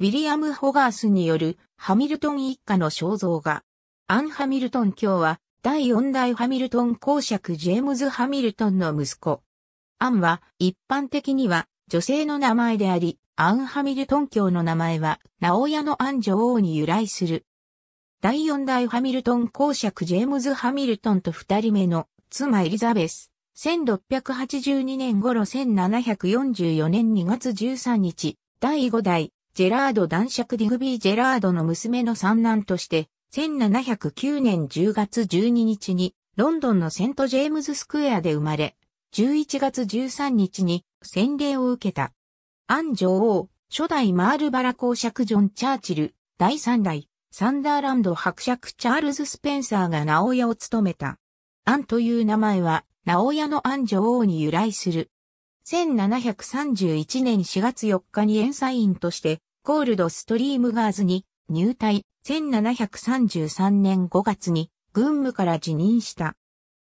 ウィリアム・ホガースによるハミルトン一家の肖像画。アン・ハミルトン卿は第四代ハミルトン公爵ジェームズ・ハミルトンの息子。アンは一般的には女性の名前であり、アン・ハミルトン卿の名前は、名親のアン女王に由来する。第四代ハミルトン公爵ジェームズ・ハミルトンと二人目の妻エリザベス。1682年頃1744年2月13日、第5代ジェラード男爵ディグビー・ジェラードの娘の三男として、1709年10月12日にロンドンのセント・ジェームズ・スクエアで生まれ、11月13日に洗礼を受けた。アン女王、初代マールバラ公爵ジョン・チャーチル、第三代、サンダーランド伯爵チャールズ・スペンサーが名親を務めた。アンという名前は、名親のアン女王に由来する。1731年4月4日に演奏員として、コールドストリームガーズに入隊、1733年5月に軍務から辞任した。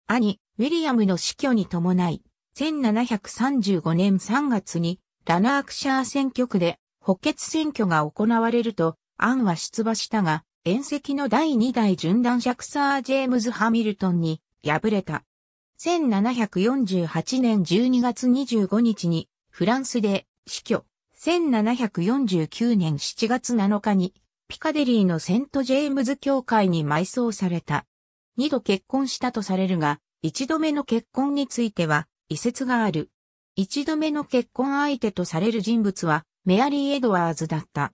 兄、ウィリアムの死去に伴い、1735年3月にラナークシャー選挙区で補欠選挙が行われると、アンは出馬したが、遠赤の第2代シャクサー・ジェームズ・ハミルトンに敗れた。1748年12月25日にフランスで死去。1749年7月7日にピカデリーのセントジェームズ教会に埋葬された。二度結婚したとされるが、一度目の結婚については、遺説がある。一度目の結婚相手とされる人物は、メアリー・エドワーズだった。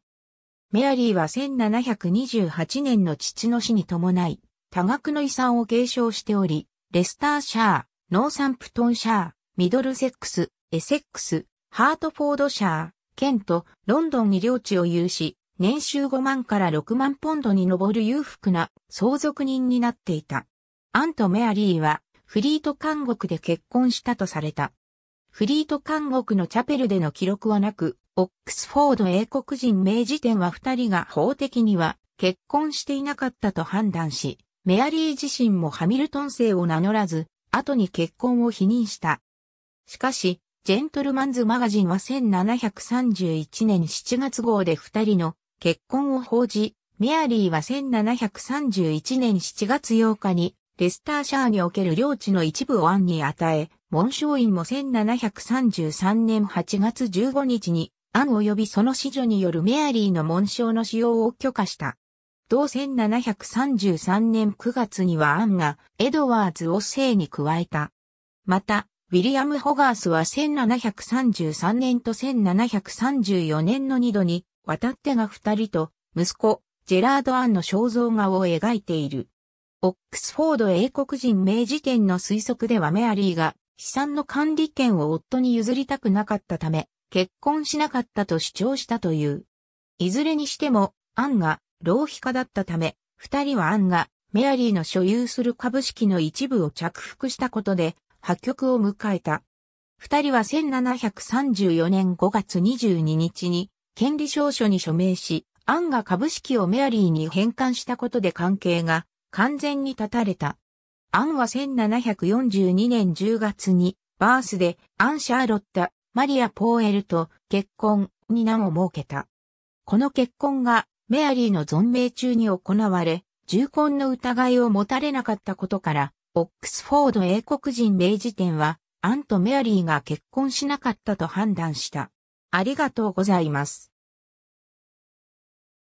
メアリーは1728年の父の死に伴い、多額の遺産を継承しており、レスターシャー、ノーサンプトンシャー、ミドルセックス、エセックス、ハートフォードシャー、ケント、ロンドンに領地を有し、年収5万から6万ポンドに上る裕福な相続人になっていた。アンとメアリーはフリート監獄で結婚したとされた。フリート監獄のチャペルでの記録はなく、オックスフォード英国人名辞典は二人が法的には結婚していなかったと判断し、メアリー自身もハミルトン姓を名乗らず、後に結婚を否認した。しかし、ジェントルマンズマガジンは1731年7月号で二人の結婚を報じ、メアリーは1731年7月8日にレスターシャーにおける領地の一部を案に与え、紋章院も1733年8月15日に、案及びその子女によるメアリーの紋章の使用を許可した。同1733年9月にはアンがエドワーズを姓に加えた。また、ウィリアム・ホガースは1733年と1734年の2度に、渡ってが二人と、息子、ジェラード・アンの肖像画を描いている。オックスフォード英国人名事典の推測ではメアリーが、資産の管理権を夫に譲りたくなかったため、結婚しなかったと主張したという。いずれにしても、アンが浪費家だったため、二人はアンがメアリーの所有する株式の一部を着服したことで破局を迎えた。二人は1734年5月22日に権利証書に署名し、アンが株式をメアリーに返還したことで関係が完全に断たれた。アンは1742年10月にバースでアン・シャーロッタ、マリア・ポーエルと結婚に難を設けた。この結婚がメアリーの存命中に行われ、重婚の疑いを持たれなかったことから、オックスフォード英国人明治典は、アンとメアリーが結婚しなかったと判断した。ありがとうございます。